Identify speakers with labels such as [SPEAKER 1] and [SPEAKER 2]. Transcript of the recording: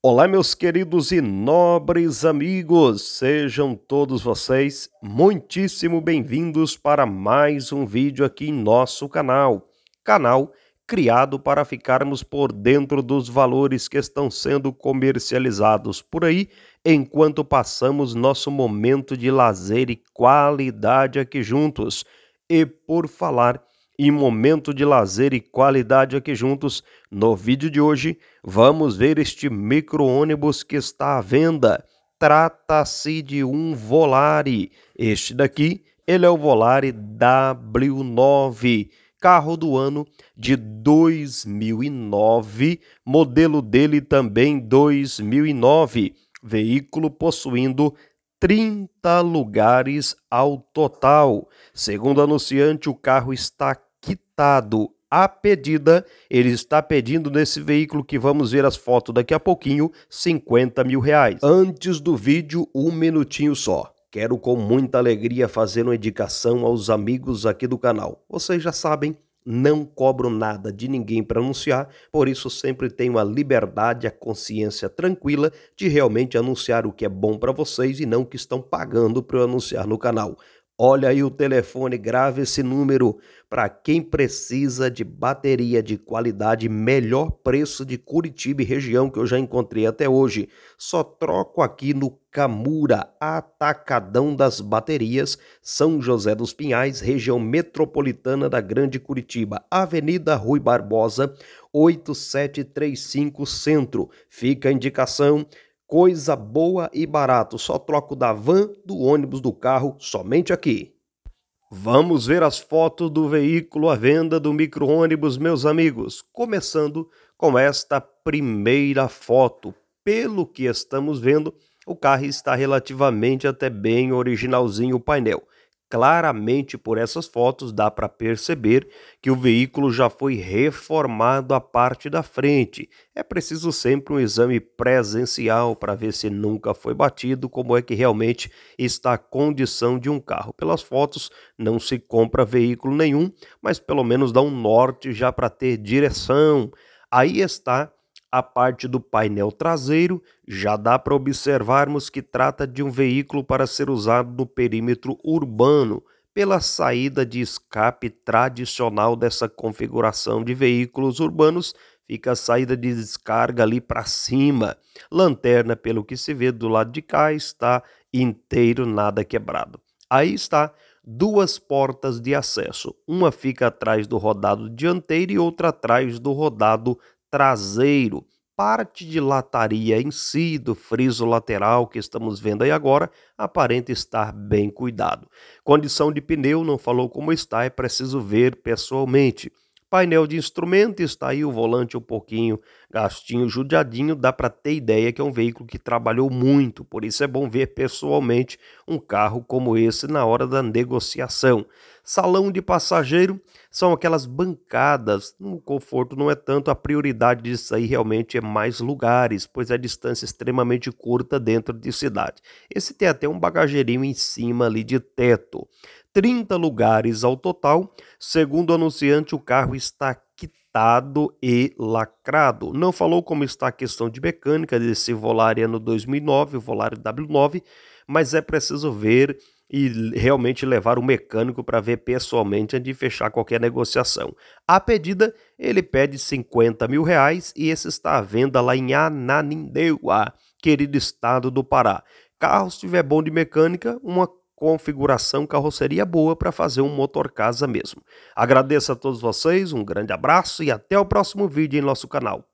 [SPEAKER 1] Olá, meus queridos e nobres amigos, sejam todos vocês muitíssimo bem-vindos para mais um vídeo aqui em nosso canal. Canal criado para ficarmos por dentro dos valores que estão sendo comercializados por aí, enquanto passamos nosso momento de lazer e qualidade aqui juntos. E por falar e momento de lazer e qualidade aqui juntos. No vídeo de hoje, vamos ver este micro-ônibus que está à venda. Trata-se de um Volare. Este daqui, ele é o Volare W9 carro do ano de 2009, modelo dele também 2009, veículo possuindo 30 lugares ao total. Segundo o anunciante, o carro está a pedida, ele está pedindo nesse veículo que vamos ver as fotos daqui a pouquinho, 50 mil reais. Antes do vídeo, um minutinho só. Quero com muita alegria fazer uma indicação aos amigos aqui do canal. Vocês já sabem, não cobro nada de ninguém para anunciar, por isso sempre tenho a liberdade, a consciência tranquila de realmente anunciar o que é bom para vocês e não o que estão pagando para eu anunciar no canal. Olha aí o telefone, grave esse número para quem precisa de bateria de qualidade, melhor preço de Curitiba e região que eu já encontrei até hoje. Só troco aqui no Camura, Atacadão das Baterias, São José dos Pinhais, região metropolitana da Grande Curitiba, Avenida Rui Barbosa, 8735 Centro. Fica a indicação Coisa boa e barato, só troco da van, do ônibus, do carro, somente aqui. Vamos ver as fotos do veículo à venda do micro-ônibus, meus amigos. Começando com esta primeira foto. Pelo que estamos vendo, o carro está relativamente até bem originalzinho o painel. Claramente por essas fotos dá para perceber que o veículo já foi reformado a parte da frente. É preciso sempre um exame presencial para ver se nunca foi batido, como é que realmente está a condição de um carro. Pelas fotos não se compra veículo nenhum, mas pelo menos dá um norte já para ter direção. Aí está a parte do painel traseiro, já dá para observarmos que trata de um veículo para ser usado no perímetro urbano, pela saída de escape tradicional dessa configuração de veículos urbanos, fica a saída de descarga ali para cima. Lanterna, pelo que se vê do lado de cá, está inteiro, nada quebrado. Aí está duas portas de acesso. Uma fica atrás do rodado dianteiro e outra atrás do rodado traseiro, parte de lataria em si, do friso lateral que estamos vendo aí agora, aparenta estar bem cuidado. Condição de pneu, não falou como está, é preciso ver pessoalmente. Painel de instrumento, está aí o volante um pouquinho gastinho, judiadinho, dá para ter ideia que é um veículo que trabalhou muito, por isso é bom ver pessoalmente um carro como esse na hora da negociação. Salão de passageiro são aquelas bancadas, o conforto não é tanto, a prioridade disso aí realmente é mais lugares, pois é distância extremamente curta dentro de cidade. Esse tem até um bagageirinho em cima ali de teto. 30 lugares ao total. Segundo o anunciante, o carro está quitado e lacrado. Não falou como está a questão de mecânica desse Volare ano 2009, o Volare W9, mas é preciso ver e realmente levar o mecânico para ver pessoalmente antes de fechar qualquer negociação. A pedida, ele pede 50 mil reais e esse está à venda lá em Ananindeua, querido estado do Pará. Carro, se tiver bom de mecânica, uma configuração carroceria boa para fazer um motor casa mesmo. Agradeço a todos vocês, um grande abraço e até o próximo vídeo em nosso canal.